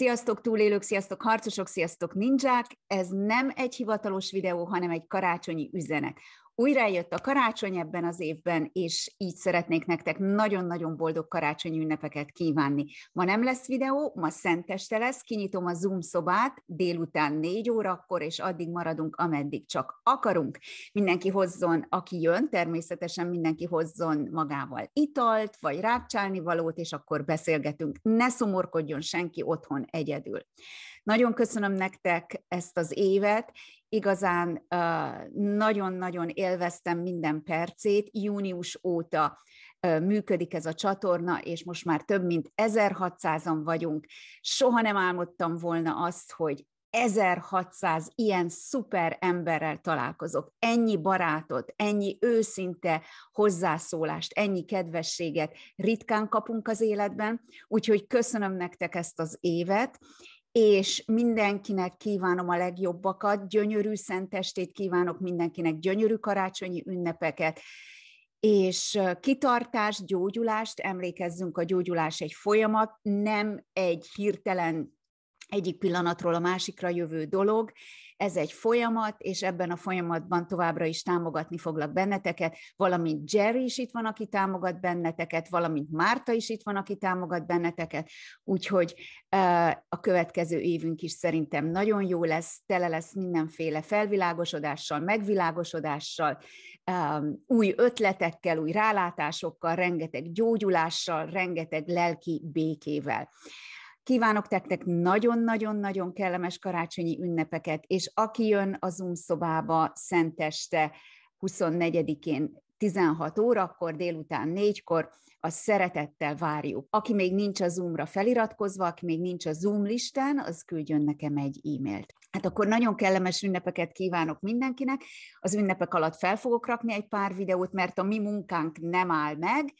Sziasztok túlélők, sziasztok harcosok, sziasztok ninják! Ez nem egy hivatalos videó, hanem egy karácsonyi üzenet. Újra jött a karácsony ebben az évben, és így szeretnék nektek nagyon-nagyon boldog karácsony ünnepeket kívánni. Ma nem lesz videó, ma szenteste lesz, kinyitom a Zoom szobát délután négy órakor, és addig maradunk, ameddig csak akarunk. Mindenki hozzon, aki jön, természetesen mindenki hozzon magával italt, vagy rákcsálni valót, és akkor beszélgetünk. Ne szomorkodjon senki otthon egyedül. Nagyon köszönöm nektek ezt az évet, igazán nagyon-nagyon élveztem minden percét, június óta működik ez a csatorna, és most már több mint 1600-an vagyunk. Soha nem álmodtam volna azt, hogy 1600 ilyen szuper emberrel találkozok, ennyi barátot, ennyi őszinte hozzászólást, ennyi kedvességet ritkán kapunk az életben, úgyhogy köszönöm nektek ezt az évet, és mindenkinek kívánom a legjobbakat, gyönyörű szentestét kívánok mindenkinek, gyönyörű karácsonyi ünnepeket, és kitartást, gyógyulást, emlékezzünk, a gyógyulás egy folyamat, nem egy hirtelen egyik pillanatról a másikra jövő dolog. Ez egy folyamat, és ebben a folyamatban továbbra is támogatni foglak benneteket, valamint Jerry is itt van, aki támogat benneteket, valamint Márta is itt van, aki támogat benneteket, úgyhogy a következő évünk is szerintem nagyon jó lesz, tele lesz mindenféle felvilágosodással, megvilágosodással, új ötletekkel, új rálátásokkal, rengeteg gyógyulással, rengeteg lelki békével. Kívánok tektek nagyon-nagyon-nagyon kellemes karácsonyi ünnepeket, és aki jön a Zoom szobába szenteste 24-én 16 órakor, délután 4-kor, a szeretettel várjuk. Aki még nincs a Zoomra feliratkozva, aki még nincs a Zoom listán, az küldjön nekem egy e-mailt. Hát akkor nagyon kellemes ünnepeket kívánok mindenkinek. Az ünnepek alatt fel fogok rakni egy pár videót, mert a mi munkánk nem áll meg,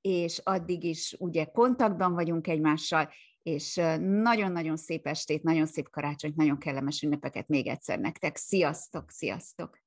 és addig is ugye kontaktban vagyunk egymással, és nagyon-nagyon szép estét, nagyon szép karácsonyt, nagyon kellemes ünnepeket még egyszer nektek. Sziasztok, sziasztok!